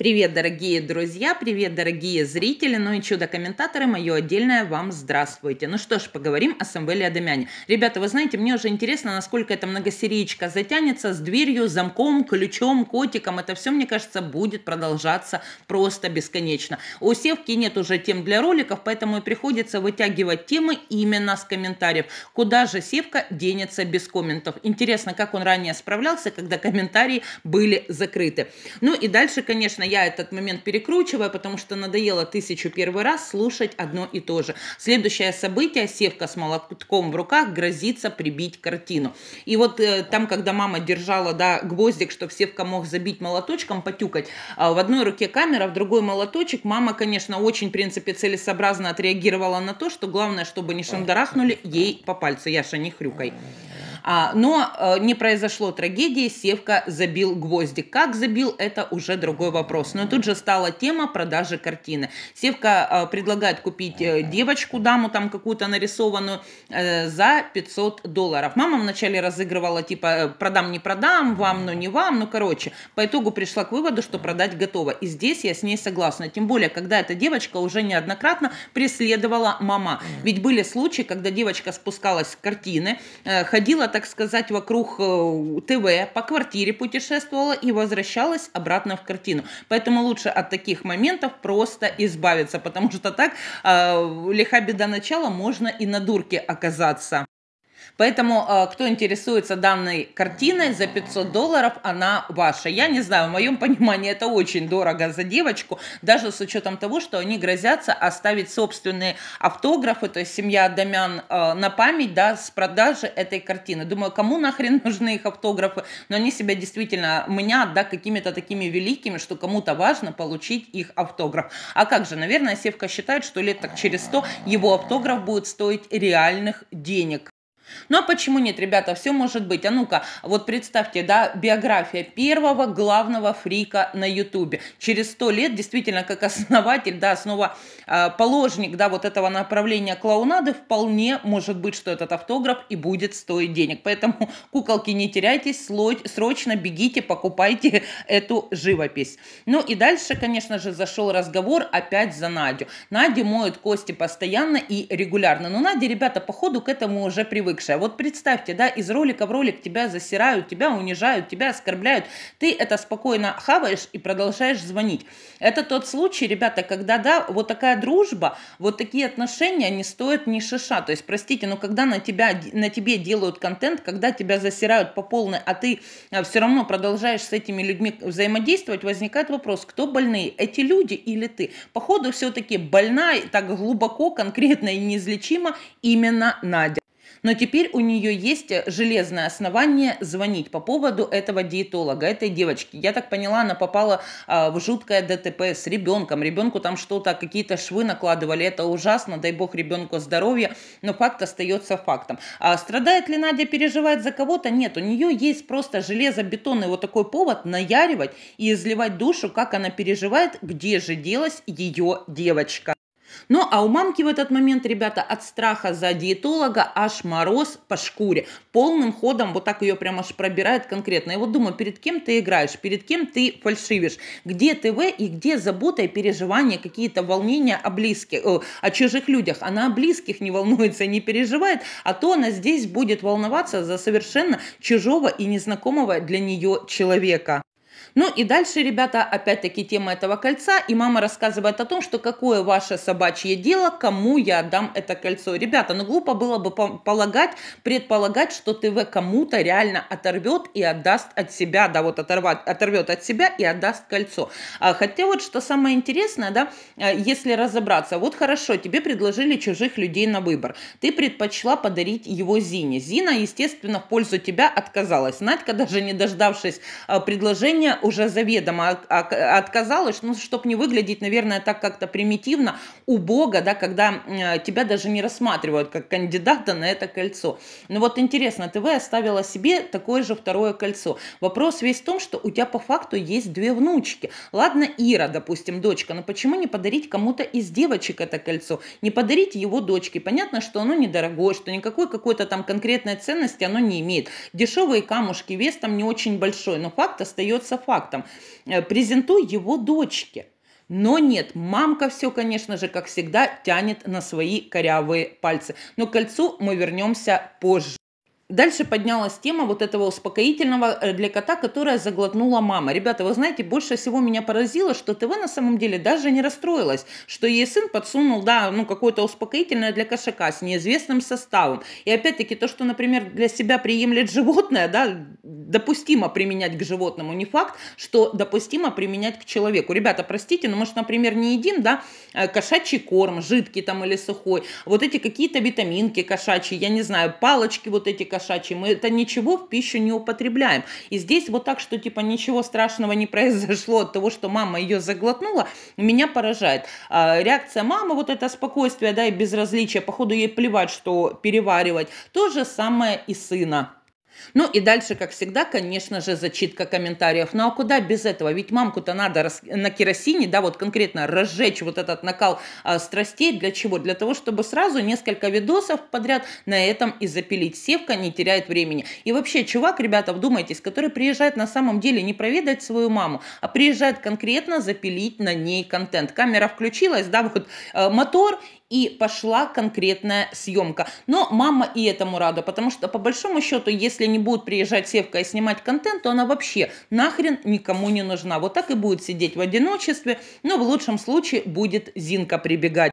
Привет, дорогие друзья, привет, дорогие зрители, ну и чудо-комментаторы, мое отдельное вам здравствуйте. Ну что ж, поговорим о Самвеле Адамяне. Ребята, вы знаете, мне уже интересно, насколько эта многосерийка затянется с дверью, замком, ключом, котиком. Это все, мне кажется, будет продолжаться просто бесконечно. У Севки нет уже тем для роликов, поэтому и приходится вытягивать темы именно с комментариев. Куда же Севка денется без комментов? Интересно, как он ранее справлялся, когда комментарии были закрыты. Ну и дальше, конечно, я этот момент перекручиваю, потому что надоело тысячу первый раз слушать одно и то же. Следующее событие, севка с молотком в руках грозится прибить картину. И вот э, там, когда мама держала да, гвоздик, что севка мог забить молоточком, потюкать, э, в одной руке камера, в другой молоточек, мама, конечно, очень, в принципе, целесообразно отреагировала на то, что главное, чтобы не шандарахнули ей по пальцу. Яша, не хрюкай. А, но э, не произошло трагедии, Севка забил гвоздик. Как забил, это уже другой вопрос. Но тут же стала тема продажи картины. Севка э, предлагает купить э, девочку, даму там какую-то нарисованную за 500 долларов. Мама вначале разыгрывала типа продам, не продам, вам, но не вам, ну короче. По итогу пришла к выводу, что продать готова. И здесь я с ней согласна. Тем более, когда эта девочка уже неоднократно преследовала мама. Ведь были случаи, когда девочка спускалась с картины, ходила так сказать, вокруг э, ТВ, по квартире путешествовала и возвращалась обратно в картину. Поэтому лучше от таких моментов просто избавиться, потому что так э, лиха беда начала, можно и на дурке оказаться. Поэтому, э, кто интересуется данной картиной, за 500 долларов она ваша. Я не знаю, в моем понимании это очень дорого за девочку, даже с учетом того, что они грозятся оставить собственные автографы, то есть семья Адамян э, на память, да, с продажи этой картины. Думаю, кому нахрен нужны их автографы, но они себя действительно меня да, какими-то такими великими, что кому-то важно получить их автограф. А как же, наверное, Севка считает, что лет так через 100 его автограф будет стоить реальных денег. Ну а почему нет, ребята, все может быть. А ну-ка, вот представьте, да, биография первого главного фрика на Ютубе. Через сто лет действительно как основатель, да, снова э, положник, да, вот этого направления клоунады, вполне может быть, что этот автограф и будет стоить денег. Поэтому, куколки, не теряйтесь, срочно бегите, покупайте эту живопись. Ну и дальше, конечно же, зашел разговор опять за Надю. Надя моет кости постоянно и регулярно. Но Надя, ребята, походу к этому уже привык привыкшая. Вот представьте, да, из ролика в ролик тебя засирают, тебя унижают, тебя оскорбляют. Ты это спокойно хаваешь и продолжаешь звонить. Это тот случай, ребята, когда, да, вот такая дружба, вот такие отношения не стоят ни шиша. То есть, простите, но когда на, тебя, на тебе делают контент, когда тебя засирают по полной, а ты а, все равно продолжаешь с этими людьми взаимодействовать, возникает вопрос, кто больные, эти люди или ты? Походу, все-таки больная так глубоко, конкретно и неизлечимо именно Надя. Но теперь у нее есть э, железное основание звонить по поводу этого диетолога, этой девочки. Я так поняла, она попала а, в жуткое ДТП с ребенком. Ребенку там что-то, какие-то швы накладывали. Это ужасно, дай бог ребенку здоровья. Но факт остается фактом. А страдает ли Надя, переживает за кого-то? Нет, у нее есть просто железобетонный вот такой повод наяривать и изливать душу, как она переживает, где же делась ее девочка. Ну, а у мамки в этот момент, ребята, от страха за диетолога аж мороз по шкуре. Полным ходом вот так ее прям аж пробирает конкретно. И вот думаю, перед кем ты играешь, перед кем ты фальшивишь, где ТВ и где забота и переживания, какие-то волнения о близких, о, о чужих людях. Она о близких не волнуется, не переживает, а то она здесь будет волноваться за совершенно чужого и незнакомого для нее человека. Ну и дальше, ребята, опять-таки тема этого кольца. И мама рассказывает о том, что какое ваше собачье дело, кому я дам это кольцо. Ребята, ну глупо было бы полагать, предполагать, что ТВ кому-то реально оторвет и отдаст от себя, да, вот оторвать, оторвет от себя и отдаст кольцо. А, хотя вот что самое интересное, да, э, если разобраться, вот хорошо, тебе предложили чужих людей на выбор. Ты предпочла подарить его Зине. Зина, естественно, в пользу тебя отказалась. Надька, даже не дождавшись э, предложения, уже заведомо отказалась, ну, чтобы не выглядеть, наверное, так как-то примитивно, убого, да, когда э, тебя даже не рассматривают как кандидата на это кольцо. Ну вот интересно, ТВ оставила себе такое же второе кольцо. Вопрос весь в том, что у тебя по факту есть две внучки. Ладно, Ира, допустим, дочка, но почему не подарить кому-то из девочек это кольцо? Не подарить его дочке. Понятно, что оно недорогое, что никакой какой-то там конкретной ценности оно не имеет. Дешевые камушки, вес там не очень большой, но факт остается фактом фактом. Э, презентуй его дочке. Но нет, мамка все, конечно же, как всегда, тянет на свои корявые пальцы. Но к кольцу мы вернемся позже. Дальше поднялась тема вот этого успокоительного э, для кота, которое заглотнула мама. Ребята, вы знаете, больше всего меня поразило, что ТВ на самом деле даже не расстроилась, что ей сын подсунул, да, ну, какое-то успокоительное для кошака с неизвестным составом. И опять-таки то, что, например, для себя приемлет животное, да, допустимо применять к животному, не факт, что допустимо применять к человеку. Ребята, простите, но мы же, например, не едим, да, э, кошачий корм, жидкий там или сухой, вот эти какие-то витаминки кошачьи, я не знаю, палочки вот эти кошачьи, кошачий, мы это ничего в пищу не употребляем. И здесь вот так, что типа ничего страшного не произошло от того, что мама ее заглотнула, меня поражает. А, реакция мамы, вот это спокойствие, да, и безразличие, походу ей плевать, что переваривать. То же самое и сына ну и дальше, как всегда, конечно же, зачитка комментариев. Ну а куда без этого? Ведь мамку-то надо рас... на керосине, да, вот конкретно разжечь вот этот накал а, страстей. Для чего? Для того, чтобы сразу несколько видосов подряд на этом и запилить. Севка не теряет времени. И вообще, чувак, ребята, вдумайтесь, который приезжает на самом деле не проведать свою маму, а приезжает конкретно запилить на ней контент. Камера включилась, да, вот э, мотор, и пошла конкретная съемка. Но мама и этому рада, потому что, по большому счету, если не будут приезжать Севка и снимать контент, то она вообще нахрен никому не нужна. Вот так и будет сидеть в одиночестве, но в лучшем случае будет Зинка прибегать.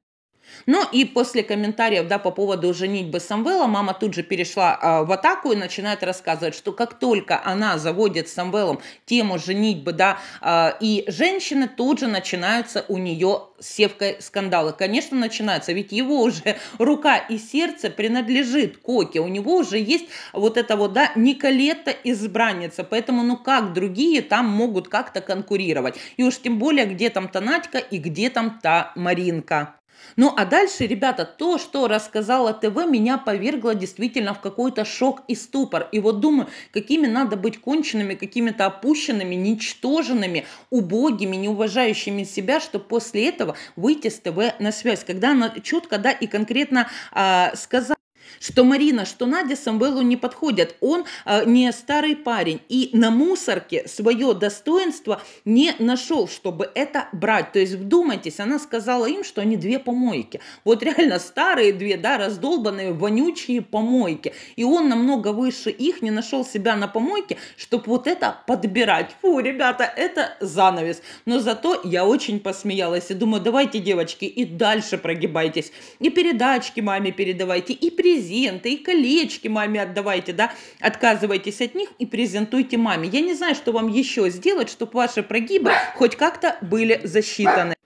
Ну и после комментариев да, по поводу женитьбы Самвела, мама тут же перешла э, в атаку и начинает рассказывать, что как только она заводит с Самвелом тему женитьбы, да, э, и женщины тут же начинаются у нее с Севкой скандалы. Конечно, начинаются, ведь его уже рука и сердце принадлежит Коке, у него уже есть вот это вот, да, Николета избранница, поэтому, ну как другие там могут как-то конкурировать? И уж тем более, где там та Надька и где там та Маринка. Ну а дальше, ребята, то, что рассказала ТВ, меня повергло действительно в какой-то шок и ступор. И вот думаю, какими надо быть конченными, какими-то опущенными, ничтоженными, убогими, неуважающими себя, чтобы после этого выйти с ТВ на связь. Когда она четко, да, и конкретно а, сказала, что Марина, что Надя Самвелу не подходят. Он э, не старый парень. И на мусорке свое достоинство не нашел, чтобы это брать. То есть вдумайтесь, она сказала им, что они две помойки. Вот реально старые две, да, раздолбанные, вонючие помойки. И он намного выше их, не нашел себя на помойке, чтобы вот это подбирать. Фу, ребята, это занавес. Но зато я очень посмеялась и думаю, давайте, девочки, и дальше прогибайтесь. И передачки маме передавайте, и презент презенты, и колечки маме отдавайте, да, отказывайтесь от них и презентуйте маме. Я не знаю, что вам еще сделать, чтобы ваши прогибы хоть как-то были засчитаны.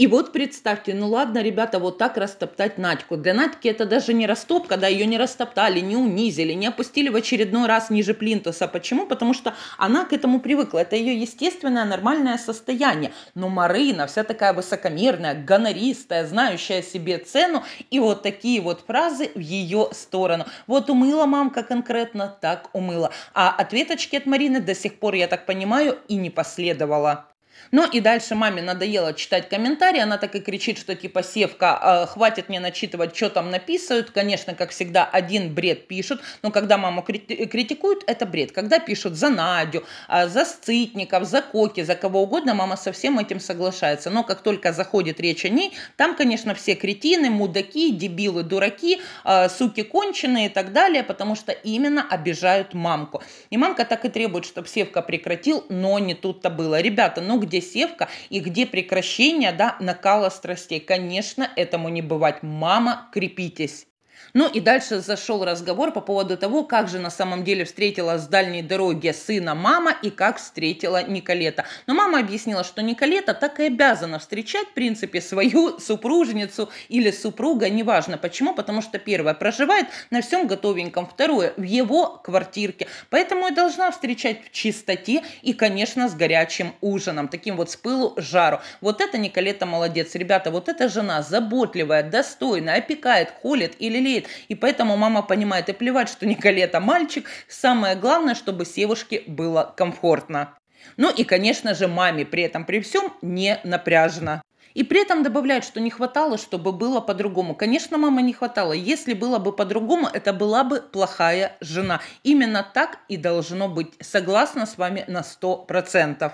И вот представьте, ну ладно, ребята, вот так растоптать Надьку. Для Надьки это даже не растопка, да, ее не растоптали, не унизили, не опустили в очередной раз ниже плинтуса. Почему? Потому что она к этому привыкла. Это ее естественное нормальное состояние. Но Марина вся такая высокомерная, гонористая, знающая себе цену. И вот такие вот фразы в ее сторону. Вот умыла мамка конкретно, так умыла. А ответочки от Марины до сих пор, я так понимаю, и не последовало но ну и дальше маме надоело читать комментарии, она так и кричит, что типа «Севка, а, хватит мне начитывать, что там написывают». Конечно, как всегда, один бред пишут, но когда маму критикуют, это бред. Когда пишут за Надю, «А, за Сцитников, за Коки, за кого угодно, мама со всем этим соглашается. Но как только заходит речь о ней, там, конечно, все кретины, мудаки, дебилы, дураки, а, суки конченые и так далее, потому что именно обижают мамку. И мамка так и требует, чтобы Севка прекратил, но не тут-то было. Ребята, ну где где севка и где прекращение да, накала страстей. Конечно, этому не бывать. Мама, крепитесь. Ну и дальше зашел разговор по поводу того, как же на самом деле встретила с дальней дороги сына мама и как встретила Николета. Но мама объяснила, что Николета так и обязана встречать, в принципе, свою супружницу или супруга, неважно почему, потому что первая проживает на всем готовеньком, второе в его квартирке, поэтому и должна встречать в чистоте и, конечно, с горячим ужином, таким вот с пылу жару. Вот это Николета молодец, ребята, вот эта жена заботливая, достойная, опекает, холит или взрослеет. И поэтому мама понимает, и плевать, что Николета мальчик, самое главное, чтобы севушке было комфортно. Ну и, конечно же, маме при этом при всем не напряжно. И при этом добавляет, что не хватало, чтобы было по-другому. Конечно, мама не хватало. Если было бы по-другому, это была бы плохая жена. Именно так и должно быть. Согласна с вами на 100%.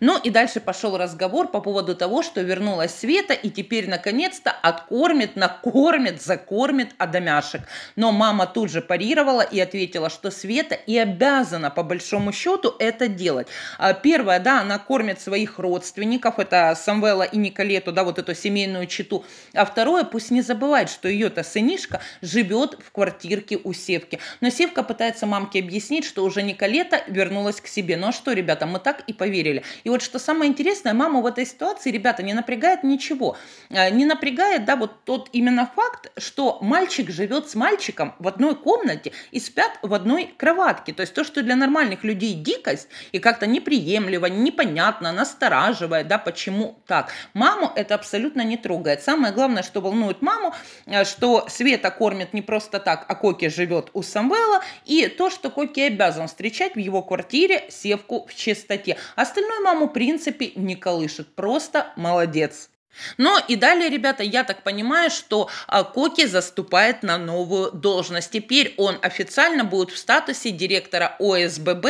Ну и дальше пошел разговор по поводу того, что вернулась Света и теперь наконец-то откормит, накормит, закормит Адамяшек. Но мама тут же парировала и ответила, что Света и обязана по большому счету это делать. А первое, да, она кормит своих родственников, это Самвела и Николету, да, вот эту семейную читу. А второе, пусть не забывает, что ее-то сынишка живет в квартирке у Севки. Но Севка пытается мамке объяснить, что уже Николета вернулась к себе. Ну а что, ребята, мы так и поверили. И вот что самое интересное, маму в этой ситуации, ребята, не напрягает ничего. Э, не напрягает, да, вот тот именно факт, что мальчик живет с мальчиком в одной комнате и спят в одной кроватке. То есть то, что для нормальных людей дикость и как-то неприемлемо, непонятно, настораживает, да, почему так. Маму это абсолютно не трогает. Самое главное, что волнует маму, э, что Света кормит не просто так, а Коки живет у Самвела, и то, что Коки обязан встречать в его квартире севку в чистоте. Остальное Маму, в принципе не колышет. Просто молодец. Ну и далее, ребята, я так понимаю, что а, Коки заступает на новую должность. Теперь он официально будет в статусе директора ОСББ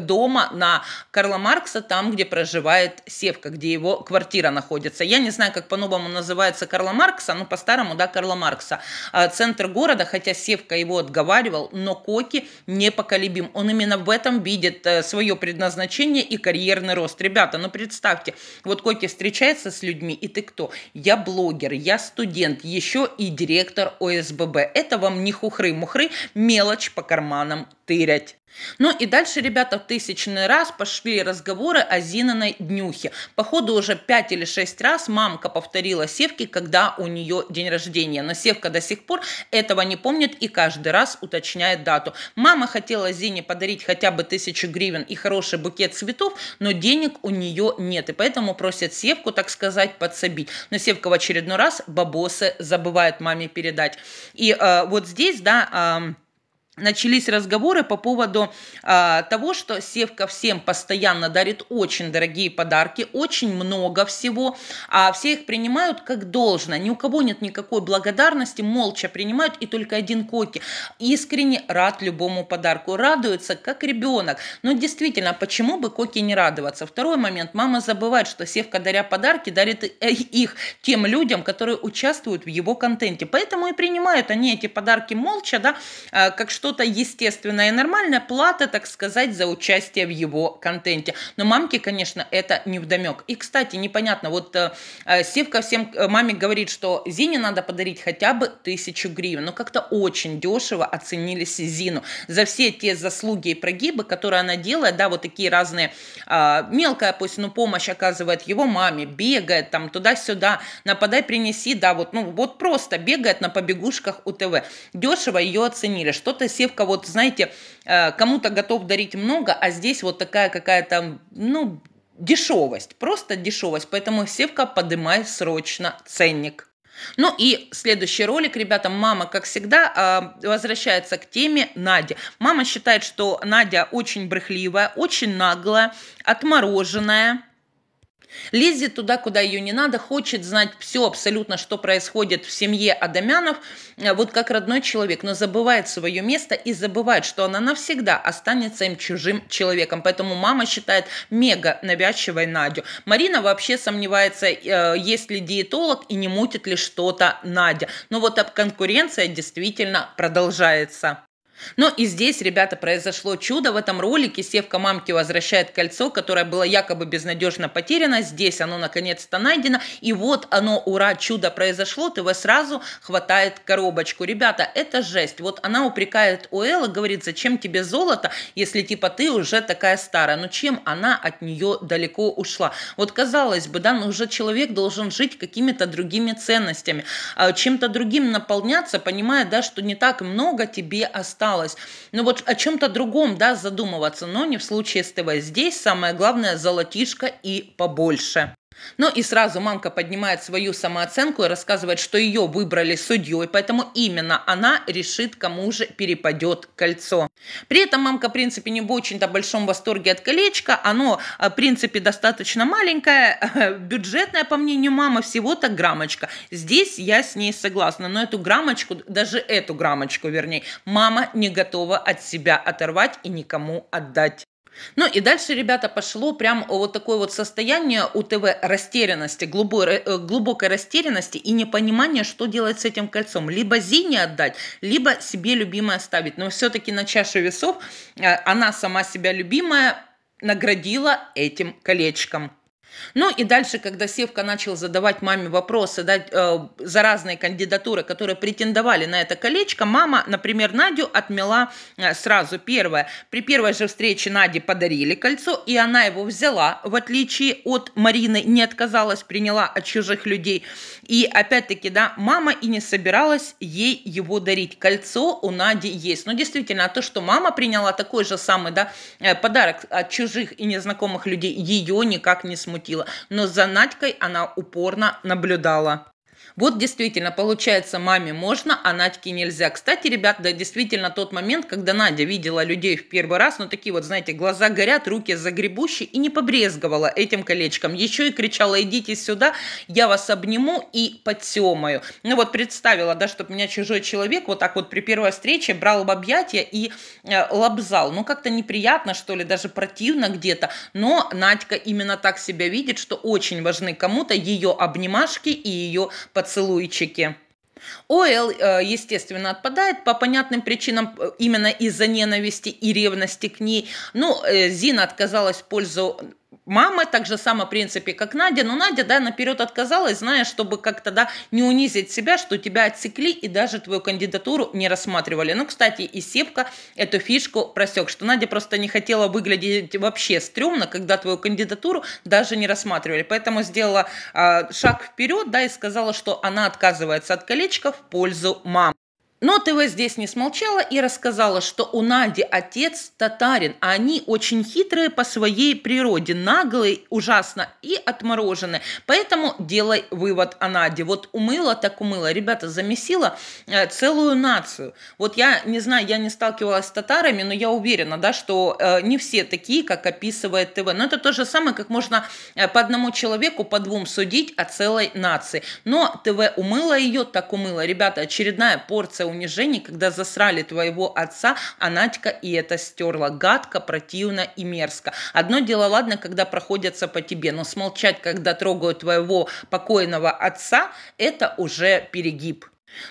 дома на Карла Маркса, там, где проживает Севка, где его квартира находится. Я не знаю, как по-новому называется Карла Маркса, но по-старому, да, Карла Маркса. А, центр города, хотя Севка его отговаривал, но Коки непоколебим. Он именно в этом видит э, свое предназначение и карьерный рост. Ребята, ну представьте, вот Коки встречается с людьми, и ты кто. Я блогер, я студент, еще и директор ОСББ. Это вам не хухры-мухры, мелочь по карманам тырять. Ну и дальше, ребята, в тысячный раз пошли разговоры о Зинаной днюхе. Походу уже пять или шесть раз мамка повторила Севке, когда у нее день рождения. Но Севка до сих пор этого не помнит и каждый раз уточняет дату. Мама хотела Зине подарить хотя бы тысячу гривен и хороший букет цветов, но денег у нее нет. И поэтому просят Севку, так сказать, подсобить. Но Севка в очередной раз бабосы забывает маме передать. И э, вот здесь, да... Э, начались разговоры по поводу а, того, что Севка всем постоянно дарит очень дорогие подарки, очень много всего, а все их принимают как должно, ни у кого нет никакой благодарности, молча принимают, и только один Коки искренне рад любому подарку, радуется как ребенок. Но действительно, почему бы Коки не радоваться? Второй момент, мама забывает, что Севка, даря подарки, дарит э, их тем людям, которые участвуют в его контенте, поэтому и принимают они эти подарки молча, да, а, как что что-то естественное и нормальное, плата, так сказать, за участие в его контенте. Но мамке, конечно, это не вдомек. И, кстати, непонятно, вот э, э Севка всем э, маме говорит, что Зине надо подарить хотя бы тысячу гривен, но как-то очень дешево оценили Зину за все те заслуги и прогибы, которые она делает, да, вот такие разные, э, мелкая пусть, но помощь оказывает его маме, бегает там туда-сюда, нападай, принеси, да, вот, ну, вот просто бегает на побегушках у ТВ. Дешево ее оценили, что-то Севка, вот, знаете, э, кому-то готов дарить много, а здесь вот такая какая-то, ну, дешевость, просто дешевость. Поэтому Севка, подымай срочно ценник. Ну и следующий ролик, ребята, мама, как всегда, э, возвращается к теме Нади. Мама считает, что Надя очень брехливая, очень наглая, отмороженная, Лезет туда, куда ее не надо, хочет знать все абсолютно, что происходит в семье Адамянов, э, вот как родной человек, но забывает свое место и забывает, что она навсегда останется им чужим человеком. Поэтому мама считает мега навязчивой Надю. Марина вообще сомневается, э, есть ли диетолог и не мутит ли что-то Надя. Но вот конкуренция действительно продолжается. Но и здесь, ребята, произошло чудо. В этом ролике Севка мамки возвращает кольцо, которое было якобы безнадежно потеряно. Здесь оно наконец-то найдено. И вот оно, ура, чудо произошло. ТВ сразу хватает коробочку. Ребята, это жесть. Вот она упрекает Уэлла, говорит, зачем тебе золото, если типа ты уже такая старая. Но ну, чем она от нее далеко ушла? Вот казалось бы, да, но ну, уже человек должен жить какими-то другими ценностями, а, чем-то другим наполняться, понимая, да, что не так много тебе осталось осталось. Ну вот о чем-то другом, да, задумываться, но не в случае с ТВ. Здесь самое главное золотишко и побольше. Ну и сразу мамка поднимает свою самооценку и рассказывает, что ее выбрали судьей, поэтому именно она решит, кому же перепадет кольцо. При этом мамка, в принципе, не в очень-то большом восторге от колечка. Оно, э, в принципе, достаточно маленькое, э, бюджетное, по мнению мамы, всего-то граммочка. Здесь я с ней согласна, но эту граммочку, даже эту граммочку, вернее, мама не готова от себя оторвать и никому отдать. Ну и дальше, ребята, пошло прям вот такое вот состояние у ТВ растерянности, глубокой, э, глубокой растерянности и непонимания, что делать с этим кольцом. Либо Зине отдать, либо себе любимое оставить. Но все-таки на чаше весов э, она сама себя любимая наградила этим колечком. Ну и дальше, когда Севка начал задавать маме вопросы да, э, за разные кандидатуры, которые претендовали на это колечко, мама, например, Надю отмела э, сразу первое. При первой же встрече Наде подарили кольцо, и она его взяла, в отличие от Марины, не отказалась, приняла от чужих людей. И опять-таки, да, мама и не собиралась ей его дарить. Кольцо у Нади есть. Но действительно, то, что мама приняла такой же самый да, э, подарок от чужих и незнакомых людей, ее никак не смутило смутило, но за Надькой она упорно наблюдала. Вот действительно, получается, маме можно, а Надьке нельзя. Кстати, ребят, да, действительно, тот момент, когда Надя видела людей в первый раз, ну такие вот, знаете, глаза горят, руки загребущие, и не побрезговала этим колечком. Еще и кричала, идите сюда, я вас обниму и подсемаю. Ну вот представила, да, чтобы меня чужой человек вот так вот при первой встрече брал в объятия и э, лобзал. Ну как-то неприятно, что ли, даже противно где-то, но Надька именно так себя видит, что очень важны кому-то ее обнимашки и ее подсемы поцелуйчики. Ол, э, естественно, отпадает по понятным причинам э, именно из-за ненависти и ревности к ней. Ну, э, Зина отказалась в пользу мама так же само в принципе, как Надя. Но Надя, да, наперед отказалась, зная, чтобы как-то, да, не унизить себя, что тебя отсекли и даже твою кандидатуру не рассматривали. Ну, кстати, и Севка эту фишку просек, что Надя просто не хотела выглядеть вообще стрёмно, когда твою кандидатуру даже не рассматривали. Поэтому сделала э, шаг вперед, да, и сказала, что она отказывается от колечка в пользу мамы. Но ТВ здесь не смолчала и рассказала, что у Нади отец татарин, а они очень хитрые по своей природе, наглые, ужасно и отмороженные. Поэтому делай вывод о Наде. Вот умыла так умыла. Ребята, замесила э, целую нацию. Вот я не знаю, я не сталкивалась с татарами, но я уверена, да, что э, не все такие, как описывает ТВ. Но это то же самое, как можно э, по одному человеку, по двум судить о целой нации. Но ТВ умыла ее, так умыла. Ребята, очередная порция это унижение, когда засрали твоего отца, а Надька и это стерла. Гадко, противно и мерзко. Одно дело, ладно, когда проходятся по тебе, но смолчать, когда трогают твоего покойного отца, это уже перегиб.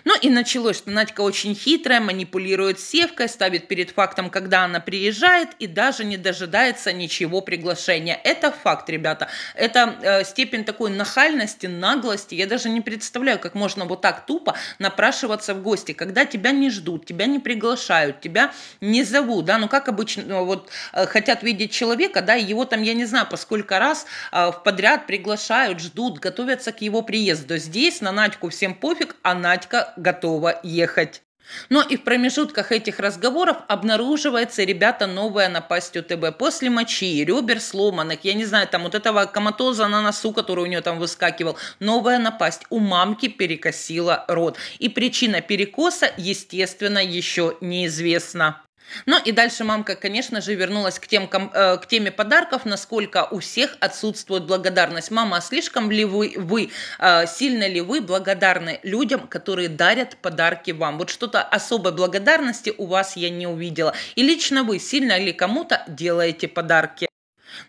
Ну и началось, что Надька очень хитрая, манипулирует севкой, ставит перед фактом, когда она приезжает, и даже не дожидается ничего приглашения. Это факт, ребята. Это э, степень такой нахальности, наглости. Я даже не представляю, как можно вот так тупо напрашиваться в гости, когда тебя не ждут, тебя не приглашают, тебя не зовут, да, ну как обычно, ну, вот э, хотят видеть человека, да, и его там, я не знаю, по сколько раз э, в подряд приглашают, ждут, готовятся к его приезду. Здесь на Надьку всем пофиг, а Надька Катька готова ехать. Но и в промежутках этих разговоров обнаруживается, ребята, новая напасть УТБ. После мочи, ребер сломанных, я не знаю, там вот этого коматоза на носу, который у нее там выскакивал, новая напасть. У мамки перекосила рот. И причина перекоса, естественно, еще неизвестна. Ну и дальше мамка, конечно же, вернулась к, тем, э, к теме подарков, насколько у всех отсутствует благодарность. Мама, а слишком ли вы, вы, э, сильно ли вы благодарны людям, которые дарят подарки вам? Вот что-то особой благодарности у вас я не увидела. И лично вы сильно ли кому-то делаете подарки?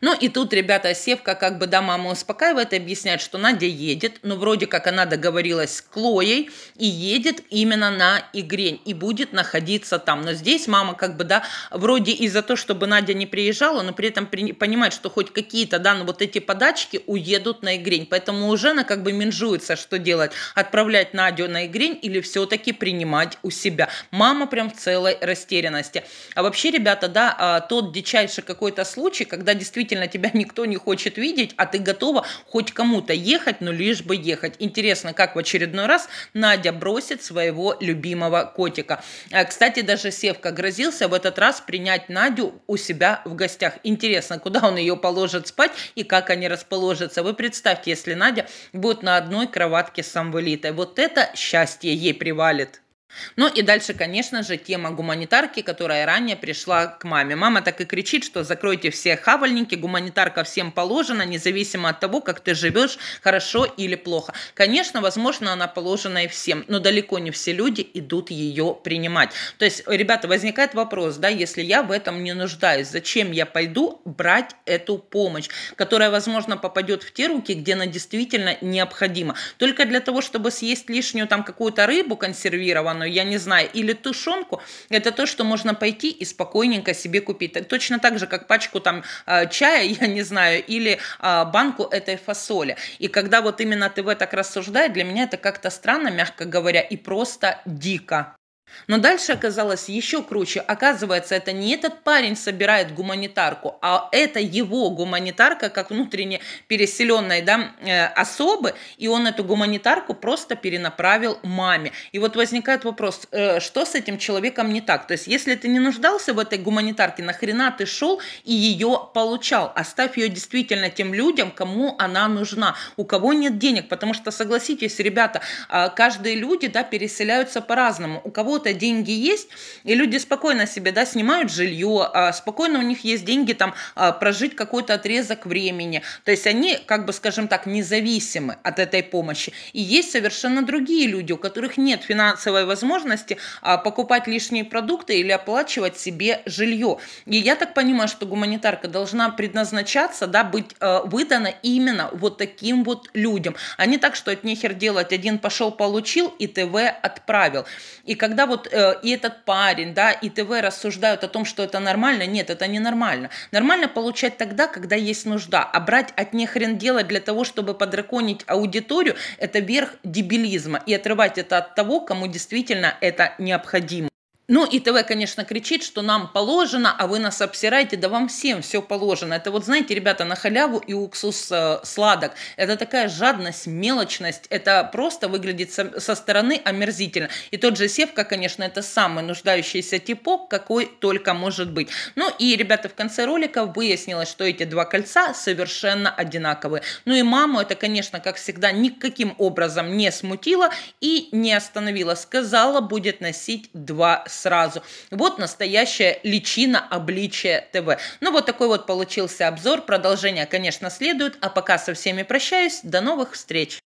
Ну и тут, ребята, Севка как бы да, мама успокаивает и объясняет, что Надя едет, но вроде как она договорилась с Клоей и едет именно на Игрень и будет находиться там. Но здесь мама как бы, да, вроде и за то, чтобы Надя не приезжала, но при этом при, понимает, что хоть какие-то, да, ну вот эти подачки уедут на Игрень. Поэтому уже она как бы менжуется, что делать, отправлять Надю на Игрень или все-таки принимать у себя. Мама прям в целой растерянности. А вообще, ребята, да, а, тот дичайший какой-то случай, когда действительно действительно тебя никто не хочет видеть, а ты готова хоть кому-то ехать, но лишь бы ехать. Интересно, как в очередной раз Надя бросит своего любимого котика. А, кстати, даже Севка грозился в этот раз принять Надю у себя в гостях. Интересно, куда он ее положит спать и как они расположатся. Вы представьте, если Надя будет на одной кроватке с Самвелитой. Вот это счастье ей привалит. Ну и дальше, конечно же, тема гуманитарки, которая ранее пришла к маме. Мама так и кричит, что закройте все хавальники, гуманитарка всем положена, независимо от того, как ты живешь, хорошо или плохо. Конечно, возможно, она положена и всем, но далеко не все люди идут ее принимать. То есть, ребята, возникает вопрос, да, если я в этом не нуждаюсь, зачем я пойду брать эту помощь, которая, возможно, попадет в те руки, где она действительно необходима. Только для того, чтобы съесть лишнюю там какую-то рыбу консервированную, тушеную, я не знаю, или тушенку, это то, что можно пойти и спокойненько себе купить. Точно так же, как пачку там э, чая, я не знаю, или а, банку этой фасоли. И когда вот именно ты в так рассуждаешь, для меня это как-то странно, мягко говоря, и просто дико. Но дальше оказалось еще круче. Оказывается, это не этот парень собирает гуманитарку, а это его гуманитарка, как внутренне переселенной да, э, особы, и он эту гуманитарку просто перенаправил маме. И вот возникает вопрос, э, что с этим человеком не так? То есть, если ты не нуждался в этой гуманитарке, нахрена ты шел и ее получал? Оставь ее действительно тем людям, кому она нужна, у кого нет денег, потому что, согласитесь, ребята, а, каждые люди да, переселяются по-разному. У кого кого деньги есть, и люди спокойно себе да, снимают жилье, а спокойно у них есть деньги там а, прожить какой-то отрезок времени. То есть они, как бы скажем так, независимы от этой помощи. И есть совершенно другие люди, у которых нет финансовой возможности а, покупать лишние продукты или оплачивать себе жилье. И я так понимаю, что гуманитарка должна предназначаться, да, быть выдана именно вот таким вот людям, а не так, что от нехер делать, один пошел получил и ТВ отправил. И когда вот э, и этот парень, да, и ТВ рассуждают о том, что это нормально, нет, это не нормально. Нормально получать тогда, когда есть нужда, а брать от нехрен дело для того, чтобы подраконить аудиторию, это верх дебилизма и отрывать это от того, кому действительно это необходимо. Ну и ТВ, конечно, кричит, что нам положено, а вы нас обсираете, да вам всем все положено. Это вот, знаете, ребята, на халяву и уксус э, сладок. Это такая жадность, мелочность. Это просто выглядит со, со стороны омерзительно. И тот же Севка, конечно, это самый нуждающийся типок, какой только может быть. Ну и, ребята, в конце ролика выяснилось, что эти два кольца совершенно одинаковые. Ну и маму это, конечно, как всегда, никаким образом не смутило и не остановило. Сказала, будет носить два сразу. Вот настоящая личина обличия ТВ. Ну вот такой вот получился обзор. Продолжение, конечно, следует. А пока со всеми прощаюсь. До новых встреч!